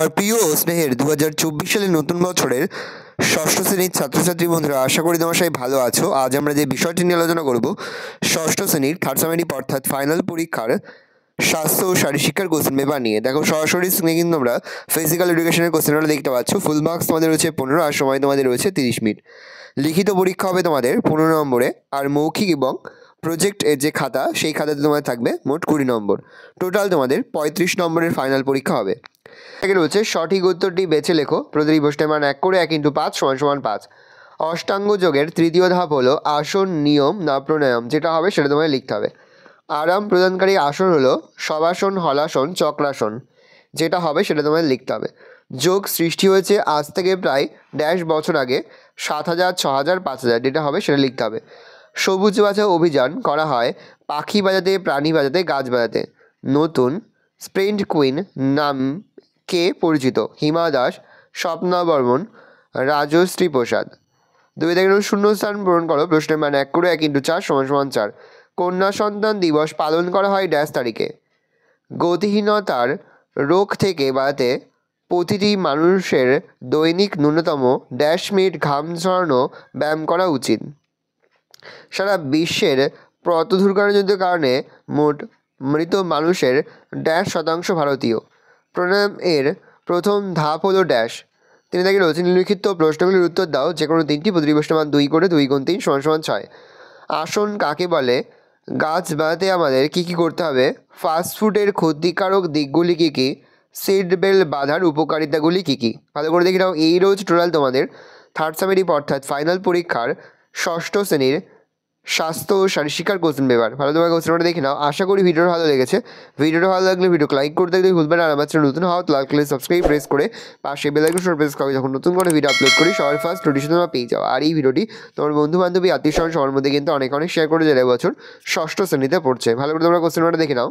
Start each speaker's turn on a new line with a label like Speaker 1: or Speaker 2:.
Speaker 1: আমার প্রিয় ও স্নেহের দু হাজার চব্বিশ সালের নতুন বছরের ষষ্ঠ শ্রেণীর ছাত্রছাত্রী বন্ধুরা আশা করি তোমার সবাই ভালো আছো আজ আমরা যে বিষয়টি নিয়ে আলোচনা করব ষষ্ঠ শ্রেণীর থার্ড অর্থাৎ ফাইনাল পরীক্ষার স্বাস্থ্য ও শারীর শিক্ষার কোশ্চেন পেপার নিয়ে দেখো সরাসরি স্ক্রিনে কিন্তু তোমরা ফিজিক্যাল এডুকেশনের কোশ্চেনগুলো দেখতে পাচ্ছ ফুল মার্কস তোমাদের রয়েছে পনেরো আর সময় তোমাদের রয়েছে তিরিশ মিনিট লিখিত পরীক্ষা হবে তোমাদের পনেরো নম্বরে আর মৌখিক এবং প্রজেক্ট এর যে খাতা সেই খাতাতে তোমাদের থাকবে মোট কুড়ি নম্বর টোটাল তোমাদের পঁয়ত্রিশ নম্বরের ফাইনাল পরীক্ষা হবে রয়েছে সঠিক উত্তরটি বেছে লেখো প্রতিটি প্রশ্নের মান এক করে এক ইন্টু পাঁচ সমান সমান পাঁচ অষ্টাঙ্গ যোগের তৃতীয় ধাপ হলো আসন নিয়ম না প্রণায়ম যেটা হবে সেটা তোমায় লিখতে হবে আরাম প্রদানকারী আসন হলো সবাসন হলাসন চক্রাসন যেটা হবে সেটা তোমায় লিখতে হবে যোগ সৃষ্টি হয়েছে আজ থেকে প্রায় ড্যাশ বছর আগে সাত হাজার ছ হাজার পাঁচ হাজার যেটা হবে সেটা লিখতে হবে সবুজ বাজা অভিযান করা হয় পাখি বাজাতে প্রাণী বাজাতে গাছ বাজাতে নতুন স্প্রেন্ট কুইন নাম কে পরিচিত হিমা দাস স্বপ্না বর্মন রাজশ্রী প্রসাদ দুই থেকে শূন্য স্থান পূরণ করো প্রশ্নের মান এক করে এক ইন্টু চার সমান সমান চার কন্যা সন্তান দিবস পালন করা হয় ড্যাশ তারিখে গতিহীনতার রোগ থেকে বাড়াতে প্রতিটি মানুষের দৈনিক ন্যূনতম ড্যাশ মিনিট ঘাম ঝরানো ব্যায়াম করা উচিত সারা বিশ্বের প্রত দুর্ঘটনাজনিত কারণে মোট মৃত মানুষের ড্যাশ শতাংশ ভারতীয় প্রণাম এর প্রথম ধাপ হলো ড্যাশ তিনি তাকে রয়েছে নিম্নলিখিত প্রশ্নগুলির উত্তর দাও যে কোনো তিনটি প্রতিবেষ্টমান দুই করে দুই গুণ তিন সমান সমান ছয় আসন কাকে বলে গাছ বানাতে আমাদের কি কি করতে হবে ফাস্টফুডের ক্ষতিকারক দিকগুলি কী কী সিট বেল্ট বাঁধার উপকারিতাগুলি কী কী ভালো করে দেখি নাও এই রোজ টোটাল তোমাদের থার্ড সেমেরি অর্থাৎ ফাইনাল পরীক্ষার ষষ্ঠ শ্রেণীর স্বাস্থ্য ও শারীর কোশ্চেন পেপার ভালো তোমার কোশ্চেনটা দেখে নাও আশা করি ভিডিওটা ভালো লেগেছে ভিডিওটা ভালো লাগলে ভিডিও লাইক করতে দেখলে ভুলবে না আমার চ্যানেল নতুন হওয়া লাল কালে সাবস্ক্রাইব প্রেস করে পাশে বেলাইকন সর প্রেস করে যখন নতুন করে ভিডিও আপলোড করি সবার ফার্স্ট নোটিশন তোমরা পেয়ে যাও আর এই ভিডিওটি তোমার বন্ধু বান্ধবী আত্মীয় স্বজন সবার মধ্যে কিন্তু অনেক অনেক শেয়ার করে যারা বছর ষষ্ঠ শ্রেণীতে পড়ছে ভালো করে তোমরা কোশ্চেনটা দেখে নাও